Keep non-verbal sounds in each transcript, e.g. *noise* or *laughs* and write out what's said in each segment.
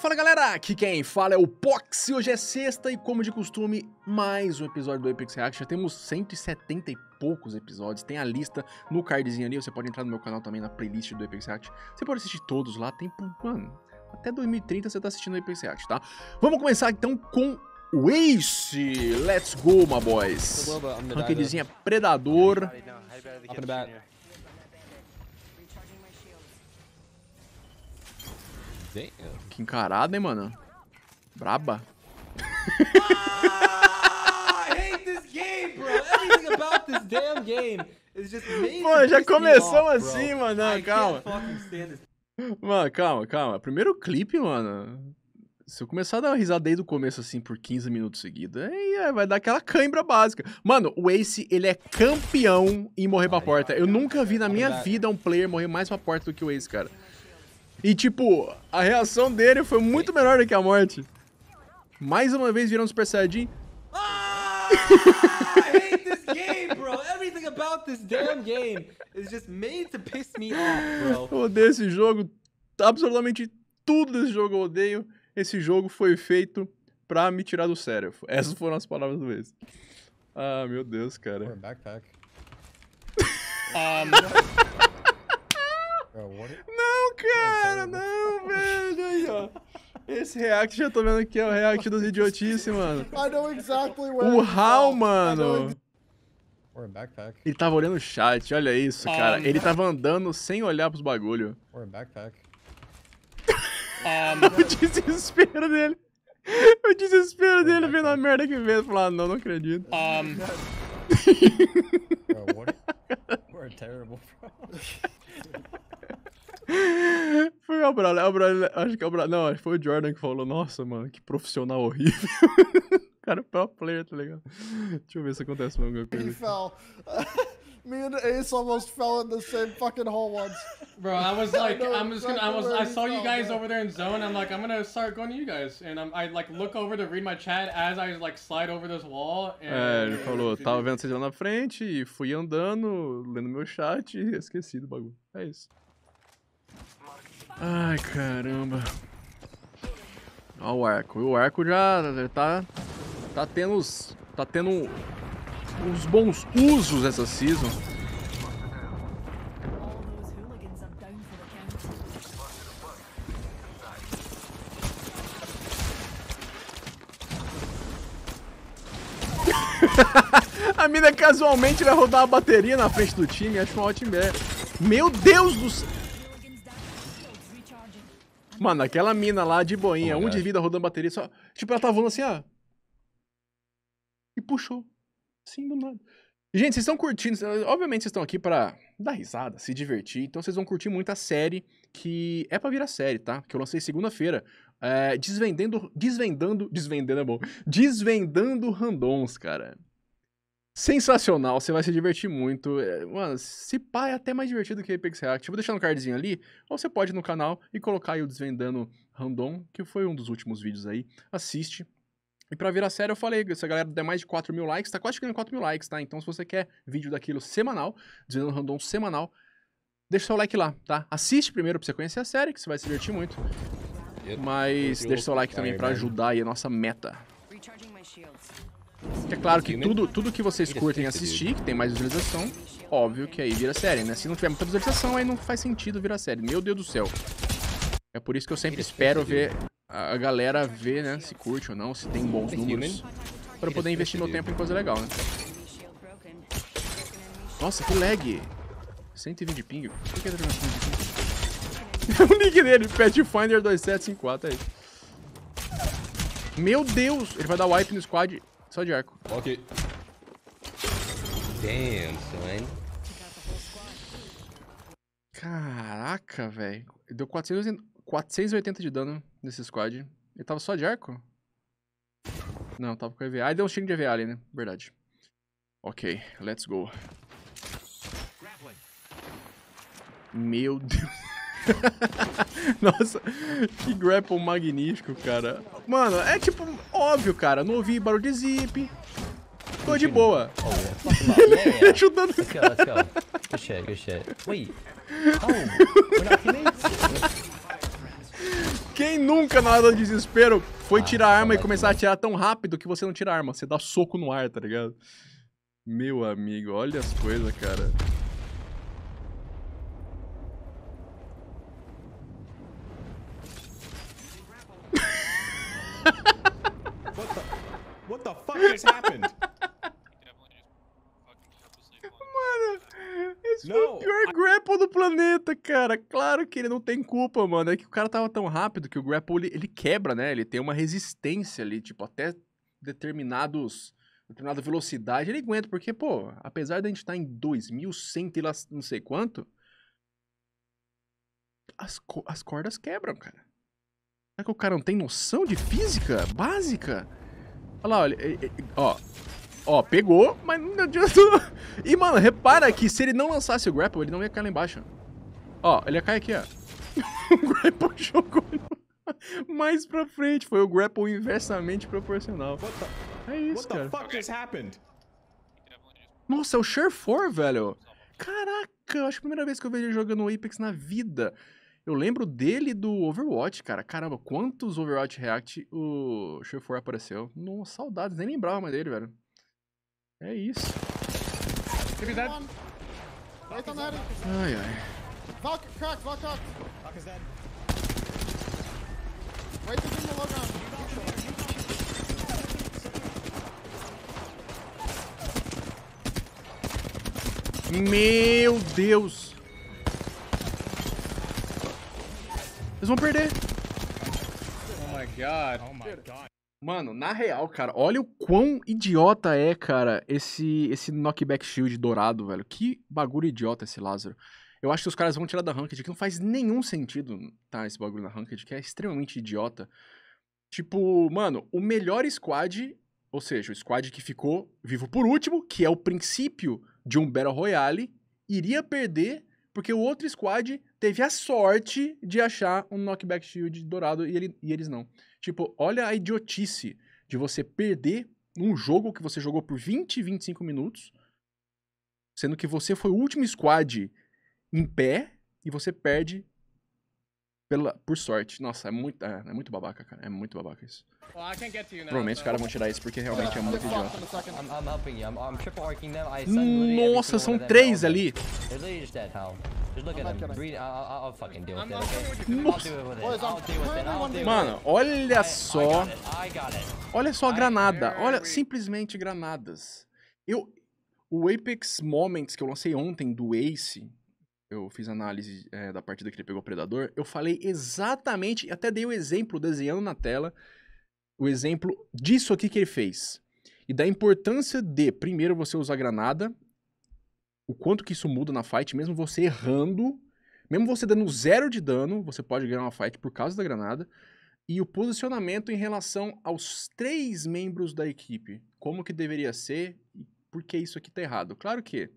Fala galera, aqui quem fala é o Pox hoje é sexta e como de costume, mais um episódio do Apex React. Já temos 170 e poucos episódios, tem a lista no cardzinho ali, você pode entrar no meu canal também na playlist do Apex React. Você pode assistir todos lá, tem, mano, até 2030 você tá assistindo o Apex React, tá? Vamos começar então com o Ace. Let's go, my boys. Rankedzinha Predador. Damn. Que encarada, hein, mano? Braba. Pô, ah, já começou assim, bro. mano. Não, calma. Mano, calma, calma. Primeiro clipe, mano. Se eu começar a dar uma risada desde o começo, assim, por 15 minutos seguidos, aí é, vai dar aquela cãibra básica. Mano, o Ace, ele é campeão em morrer pra porta. Eu nunca vi na minha vida um player morrer mais pra porta do que o Ace, cara. E, tipo, a reação dele foi muito menor do que a morte. Mais uma vez viramos um Super Saiyajin. Ah, just made me Eu odeio esse jogo. Absolutamente tudo desse jogo eu odeio. Esse jogo foi feito pra me tirar do sério. Essas foram as palavras do ex. Ah, meu Deus, cara. Um backpack. um... *laughs* Não, cara, não, velho. Aí, ó. Esse react já tô vendo que é o react dos idiotice, mano. I know exactly where o Hal, mano. Ele tava olhando o chat, olha isso, cara. Ele tava andando sem olhar pros bagulho. Or backpack. Um, *laughs* o desespero dele. O desespero dele vendo a merda que veio. Falar, não, não acredito. Um. We're terrible, bro. *laughs* Foi o Bradley, o Bradley, acho que é o Bradley, não, acho que foi o Jordan que falou, nossa, mano, que profissional horrível. *laughs* cara é pro player, tá ligado? Deixa eu ver se acontece alguma coisa. He fell. *laughs* Me and Ace almost fell in the same fucking hole once. Bro, I was *laughs* like, I am just gonna, I was, I saw you guys over there in zone. I'm like, I'm gonna start going to you guys, and I'm, I like look over to read my chat as I like slide over this wall. And... É, ele falou, tava vendo vocês lá na frente e fui andando, lendo meu chat e esqueci do bagulho. É isso. Ai, caramba. Olha o arco. o arco já né, tá, tá tendo os, tá tendo uns bons usos essa season. *laughs* a mina casualmente vai rodar a bateria na frente do time, acho uma ótima ideia. Meu Deus do céu! Mano, aquela mina lá de boinha, oh, um de vida rodando bateria, só. Tipo, ela tava voando assim, ó. Ah, e puxou. Assim, do nada. Gente, vocês estão curtindo. Obviamente, vocês estão aqui para dar risada, se divertir. Então, vocês vão curtir muito a série que é para virar série, tá? Que eu lancei segunda-feira. É, desvendando. Desvendando. é bom. Desvendando Randons, cara sensacional, você vai se divertir muito. É, mano, se pá é até mais divertido que Apex React. Eu vou deixar no cardzinho ali, ou você pode ir no canal e colocar aí o Desvendando Random, que foi um dos últimos vídeos aí. Assiste. E pra virar sério, eu falei, se a galera der mais de 4 mil likes, tá quase chegando a 4 mil likes, tá? Então se você quer vídeo daquilo semanal, Desvendando Random semanal, deixa seu like lá, tá? Assiste primeiro pra você conhecer a série, que você vai se divertir muito. Mas deixa seu like também pra ajudar aí a nossa meta. Recharging my shields. É claro que né? tudo, tudo que vocês é curtem assistir, que tem mais visualização, óbvio que aí vira série, né? Se não tiver muita visualização, aí não faz sentido virar série. Meu Deus do céu. É por isso que eu sempre é espero ver a galera ver, né? Se curte ou não, se tem bons é números. Pra eu poder investir meu tempo em coisa legal, né? Nossa, que lag! 120 ping. Por que tá 120 ping? *laughs* o nick dele, Pathfinder2754, é isso. Meu Deus! Ele vai dar wipe no squad. Só de arco. Ok. Damn, son. Caraca, velho. Deu 480, de dano nesse squad. Ele tava só de arco? Não, tava com EVA. Ah, deu um tiro de EVA ali, né? Verdade. Ok, let's go. Meu Deus. *laughs* Nossa, que grapple magnífico, cara. Mano, é tipo, óbvio, cara. Não ouvi barulho de zip. Tô de boa. Oh, *laughs* Ele ajudando cara. Let's go, let's go. Oh, Quem nunca, na hora do desespero, foi ah, tirar a arma e tá começar a atirar tão rápido que você não tira a arma, você dá soco no ar, tá ligado? Meu amigo, olha as coisas, cara. this happened. *laughs* Mano, esse não, foi o pior grapple do planeta, cara. Claro que ele não tem culpa, mano. É que o cara tava tão rápido que o grapple, ele, ele quebra, né? Ele tem uma resistência ali, tipo, até determinados determinada velocidade, ele aguenta, porque, pô, apesar de a gente estar tá em 2100 e lá não sei quanto, as, co as cordas quebram, cara. Será que o cara não tem noção de física básica? Olha lá, olha. Ó. Ó, pegou, mas não adiantou. *laughs* E, mano, repara que se ele não lançasse o grapple, ele não ia cair lá embaixo. Ó, ele ia cair aqui, ó. *laughs* o grapple jogou *laughs* mais pra frente. Foi o grapple inversamente proporcional. É isso, cara. Nossa, é o 4, velho. Caraca, acho que é a primeira vez que eu vejo ele jogando Apex na vida. Eu lembro dele do Overwatch, cara. Caramba, quantos Overwatch React o Shefor apareceu. Nossa, saudades, nem lembrava mais dele, velho. É isso. Ai, ai. Valk, crack, crack. Valk Wait, Meu Deus! Eles vão perder. Oh my god. Oh my god. Mano, na real, cara, olha o quão idiota é, cara, esse, esse knockback shield dourado, velho. Que bagulho idiota esse Lázaro. Eu acho que os caras vão tirar da Ranked, que não faz nenhum sentido, tá? Esse bagulho na Ranked, que é extremamente idiota. Tipo, mano, o melhor squad, ou seja, o squad que ficou vivo por último, que é o princípio de um Battle Royale, iria perder porque o outro squad teve a sorte de achar um knockback shield dourado e, ele, e eles não. Tipo, olha a idiotice de você perder um jogo que você jogou por 20, 25 minutos, sendo que você foi o último squad em pé e você perde pela, por sorte. Nossa, é muito, é, é muito babaca, cara. É muito babaca isso. Well, Provavelmente os caras vão tirar isso porque realmente é muito idiota. Nossa, são três ali. Nossa. Mano, olha só. Olha só a granada. Olha, simplesmente granadas. Eu, o Apex Moments que eu lancei ontem do Ace, eu fiz análise é, da partida que ele pegou o Predador, eu falei exatamente, até dei o um exemplo desenhando na tela, o exemplo disso aqui que ele fez. E da importância de, primeiro, você usar granada, o quanto que isso muda na fight, mesmo você errando, mesmo você dando zero de dano, você pode ganhar uma fight por causa da granada, e o posicionamento em relação aos três membros da equipe. Como que deveria ser e por que isso aqui tá errado. Claro que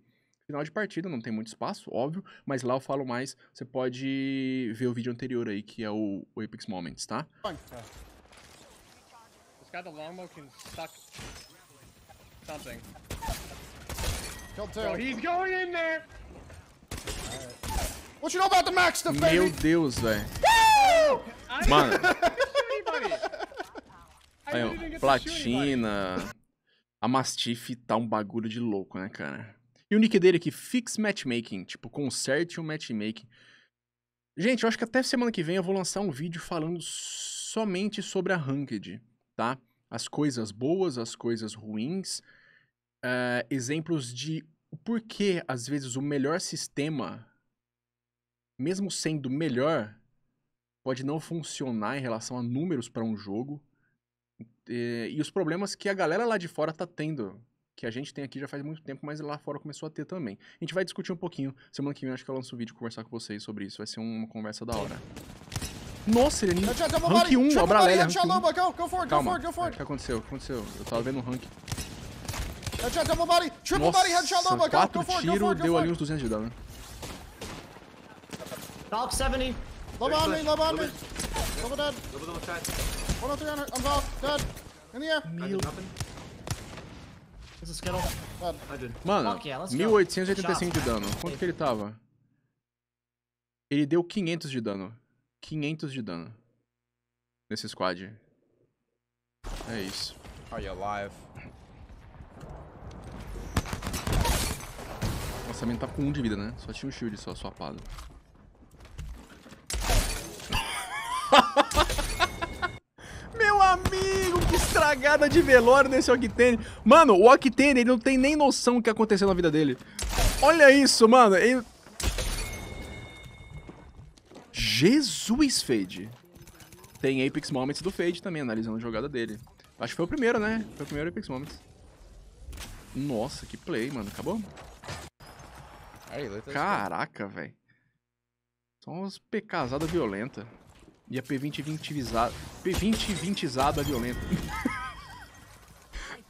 Final de partida, não tem muito espaço, óbvio, mas lá eu falo mais. Você pode ver o vídeo anterior aí, que é o, o Apex Moments, tá? tá? tá oh, Meu Deus, velho. Mano. Aí, platina. A Mastiff tá um bagulho de louco, né, cara? E o nick dele aqui, Fix Matchmaking, tipo, conserte o matchmaking. Gente, eu acho que até semana que vem eu vou lançar um vídeo falando somente sobre a Ranked, tá? As coisas boas, as coisas ruins, uh, exemplos de por que, às vezes, o melhor sistema, mesmo sendo melhor, pode não funcionar em relação a números para um jogo e, eh, e os problemas que a galera lá de fora tá tendo que a gente tem aqui já faz muito tempo, mas lá fora começou a ter também. A gente vai discutir um pouquinho. Semana que vem acho que eu lanço um vídeo conversar com vocês sobre isso. Vai ser uma conversa da hora. Nossa, ele é rank 1, ó, Bralé, rank 1. Calma, é, o que aconteceu? O que aconteceu? Eu tava vendo o rank. Nossa, quatro tiros, deu ali uns 200 de dano. Top 70. Low on me, low on me. Double dead. Double double shot. 103 on her. I'm off. Dead. In the air. Meu vocês querem... Mano, 1885 é? é de dano. Quanto que ele tava? Ele deu 500 de dano. 500 de dano. Nesse squad. É isso. Are you alive? Nossa, a mina tá com 1 um de vida, né? Só tinha um shield só, sua pada. *laughs* Meu amigo, estragada de velório nesse Octane. Mano, o Octane, ele não tem nem noção do que aconteceu na vida dele. Olha isso, mano. Ele... Jesus, Fade. Tem Apex Moments do Fade também, analisando a jogada dele. Acho que foi o primeiro, né? Foi o primeiro Apex Moments. Nossa, que play, mano. Acabou? Caraca, velho. São umas pecasadas violentas. E a P20 vintizada. P20 vintizada é violenta. *laughs*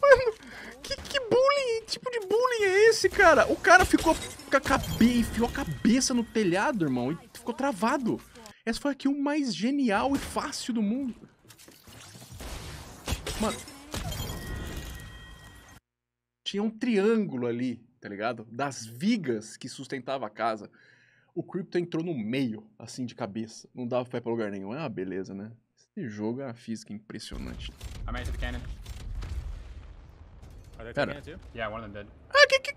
Mano, que, que bullying? Que tipo de bullying é esse, cara? O cara ficou com a cabeça, enfiou a cabeça no telhado, irmão, e ficou travado. Essa foi a kill mais genial e fácil do mundo. Mano. Tinha um triângulo ali, tá ligado? Das vigas que sustentava a casa. O Crypto entrou no meio, assim, de cabeça. Não dava pra ir pra lugar nenhum. É ah, uma beleza, né? Esse jogo é uma física impressionante. I'm into the cannon. Are there two cannons too? Yeah, one of Ah, que que...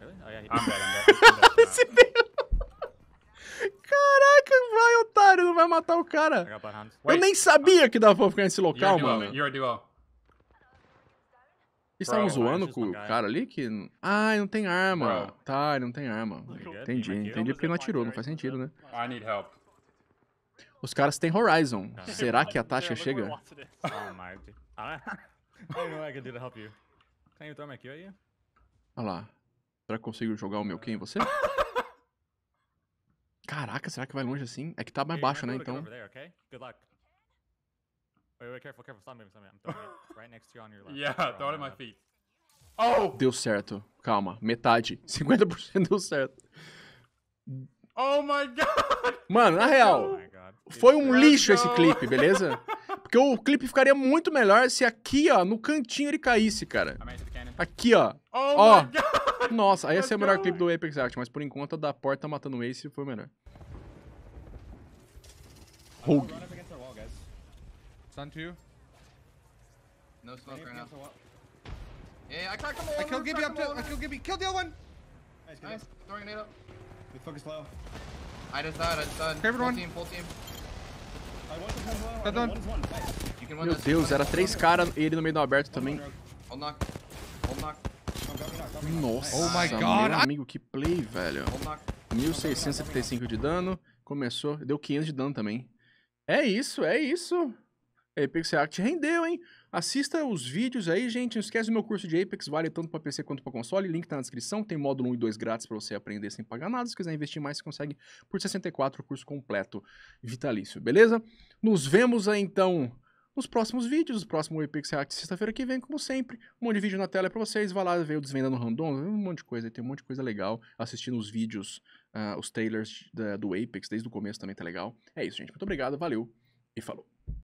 Really? Oh yeah, I'm dead, I'm dead. I'm dead *laughs* Esse Caraca, vai, otário, não vai matar o cara. Eu nem sabia que dava pra ficar nesse local, mano. You're a duo. Eles estavam zoando com o cara ali que. Ah, ele não tem arma. Bro. Tá, ele não tem arma. Entendi, entendi porque não atirou, não faz sentido, né? I need help. Os caras têm Horizon. *laughs* Será que a taxa chega? *laughs* Oh *laughs* Olha lá. Será que eu consigo jogar o meu quem em você? Caraca, será que vai longe assim? É que tá mais baixo, né? Então. Wait, wait, careful, careful. Stop moving, stop moving. I'm throwing it right next to you on your left. *laughs* Yeah, throw it at my left. Uh, feet. Oh! Deu certo. Calma, metade. 50% *laughs* deu certo. Oh my god! Mano, na real, oh foi um Let's lixo go. esse clipe, beleza? *laughs* Porque o clipe ficaria muito melhor se aqui, ó, no cantinho ele caísse, cara. Aqui, ó. Oh ó. Nossa, aí ia ser é o melhor clipe do Apex Act, mas por enquanto da porta matando o Ace foi melhor. Rogue. Stun two. No smoke right now. Yeah, yeah, I cracked him all. I killed Gibby up to. I killed Gibby. Kill the other one. Nice, nice. Throwing nade up. Good focus low. I just died. I just died. Favorite full one. Team, full team. Tá dando. Meu Deus, era três caras e ele no meio do aberto também. Hold knock. Hold knock. Nossa, oh my God. meu amigo, que play, velho. 1675 de dano, começou, deu 500 de dano também. É isso, é isso. Apex React rendeu, hein? Assista os vídeos aí, gente. Não esquece do meu curso de Apex, vale tanto para PC quanto para console. Link tá na descrição. Tem módulo 1 e 2 grátis para você aprender sem pagar nada. Se quiser investir mais, você consegue por 64 o curso completo vitalício, beleza? Nos vemos aí então nos próximos vídeos, o próximo Apex React sexta-feira que vem, como sempre. Um monte de vídeo na tela para vocês. Vai lá ver o Desvendando Random, um monte de coisa, tem um monte de coisa legal. Assistindo os vídeos, uh, os trailers da, do Apex desde o começo também tá legal. É isso, gente. Muito obrigado, valeu e falou.